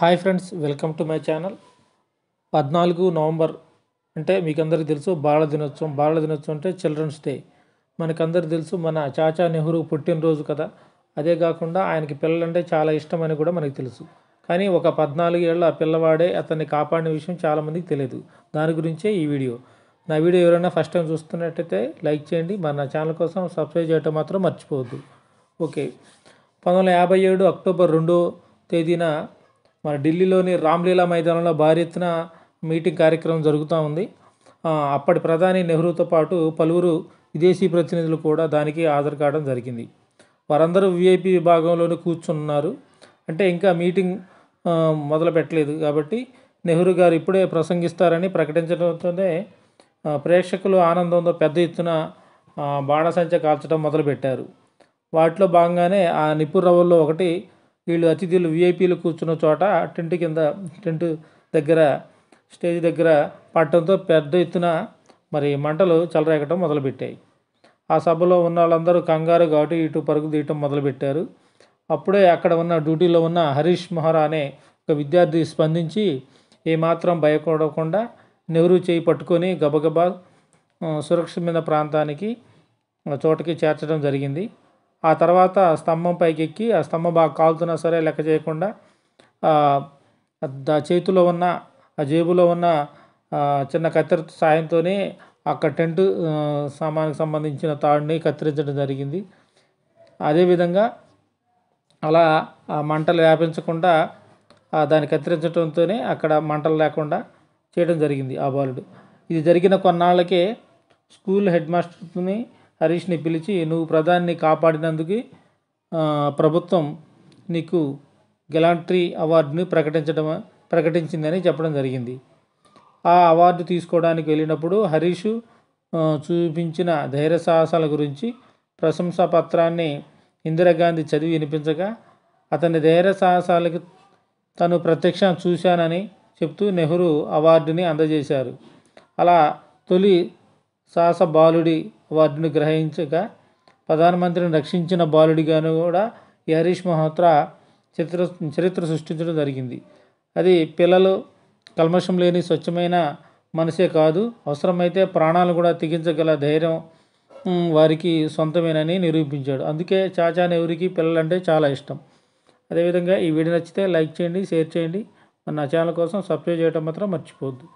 hi friends welcome to my channel పద్నాలుగు November అంటే మీకు అందరికీ తెలుసు బాల దినోత్సవం బాల దినోత్సవం అంటే చిల్డ్రన్స్ డే మనకందరికి తెలుసు మన చాచా నెహ్రూ పుట్టినరోజు కదా అదే కాకుండా ఆయనకి పిల్లలంటే చాలా ఇష్టమని కూడా మనకు తెలుసు కానీ ఒక పద్నాలుగు ఏళ్ళ పిల్లవాడే అతన్ని కాపాడిన విషయం చాలామందికి తెలియదు దాని గురించే ఈ వీడియో నా వీడియో ఎవరైనా ఫస్ట్ టైం చూస్తున్నట్టయితే లైక్ చేయండి మన ఛానల్ కోసం సబ్స్క్రైబ్ చేయటం మాత్రం మర్చిపోవద్దు ఓకే పంతొమ్మిది యాభై ఏడు అక్టోబర్ రెండో తేదీన మన ఢిల్లీలోని రామ్లీలా మైదానంలో భారీ ఎత్తున మీటింగ్ కార్యక్రమం జరుగుతూ ఉంది అప్పటి ప్రధాని నెహ్రూతో పాటు పలువురు విదేశీ ప్రతినిధులు కూడా దానికి హాజరు కావడం జరిగింది వారందరూ వీఐపీ విభాగంలోనే కూర్చున్నారు అంటే ఇంకా మీటింగ్ మొదలు పెట్టలేదు కాబట్టి నెహ్రూ గారు ఇప్పుడే ప్రసంగిస్తారని ప్రకటించడంతోనే ప్రేక్షకులు ఆనందంతో పెద్ద ఎత్తున బాణసంచ కాల్చడం మొదలుపెట్టారు వాటిలో భాగంగానే ఆ నిపురవుల్లో ఒకటి వీళ్ళు అతిథులు విఐపీలు కూర్చున్న చోట టెంట్ కింద టెంట్ దగ్గర స్టేజ్ దగ్గర పట్టడంతో పెద్ద ఎత్తున మరి మంటలు చెలరేగటం మొదలుపెట్టాయి ఆ సభలో ఉన్న వాళ్ళందరూ కంగారు కాబట్టి ఇటు పరుగు తీయటం మొదలుపెట్టారు అప్పుడే అక్కడ ఉన్న డ్యూటీలో ఉన్న హరీష్ మొహరా అనే ఒక విద్యార్థి స్పందించి ఏమాత్రం భయపడకుండా నెహ్రూ చేయి పట్టుకొని గబగబా మీద ప్రాంతానికి చోటకి చేర్చడం జరిగింది ఆ తర్వాత స్తంభం పైకి ఎక్కి ఆ స్తంభం బాగా కాలుతున్నా సరే లెక్క చేయకుండా చేతిలో ఉన్న ఆ జేబులో ఉన్న చిన్న కత్తెర సాయంతోనే అక్కడ టెంట్ సామానికి సంబంధించిన తాడుని కత్తిరించడం జరిగింది అదేవిధంగా అలా ఆ మంటలు వ్యాపించకుండా దాన్ని కత్తిరించడంతోనే అక్కడ మంటలు లేకుండా చేయడం జరిగింది ఆ బాలుడు ఇది జరిగిన కొన్నాళ్ళకే స్కూల్ హెడ్ మాస్టర్ని హరీష్ని పిలిచి నువ్వు ప్రధాన్ని కాపాడినందుకు ప్రభుత్వం నీకు గెలాంట్రీ అవార్డుని ప్రకటించడం ప్రకటించిందని చెప్పడం జరిగింది ఆ అవార్డు తీసుకోవడానికి వెళ్ళినప్పుడు హరీష్ చూపించిన ధైర్య సాహసాల గురించి ప్రశంసా పత్రాన్ని ఇందిరాగాంధీ చదివి వినిపించగా అతని ధైర్య సాహసాలకు తను ప్రత్యక్షం చూశానని చెప్తూ నెహ్రూ అవార్డుని అందజేశారు అలా తొలి సాహస బాలుడి వాటిని గ్రహించక ప్రధానమంత్రిని రక్షించిన బాలుడిగాను కూడా ఈ హరీష్ మహోత్రా చరిత్ర చరిత్ర సృష్టించడం జరిగింది అది పిల్లలు కల్మషం లేని స్వచ్ఛమైన మనసే కాదు అవసరమైతే ప్రాణాలు కూడా తెగించగల ధైర్యం వారికి సొంతమేనని నిరూపించాడు అందుకే చాచా పిల్లలు పిల్లలంటే చాలా ఇష్టం అదేవిధంగా ఈ వీడియో నచ్చితే లైక్ చేయండి షేర్ చేయండి నా ఛానల్ కోసం సబ్స్క్రైబ్ చేయడం మాత్రం మర్చిపోవద్దు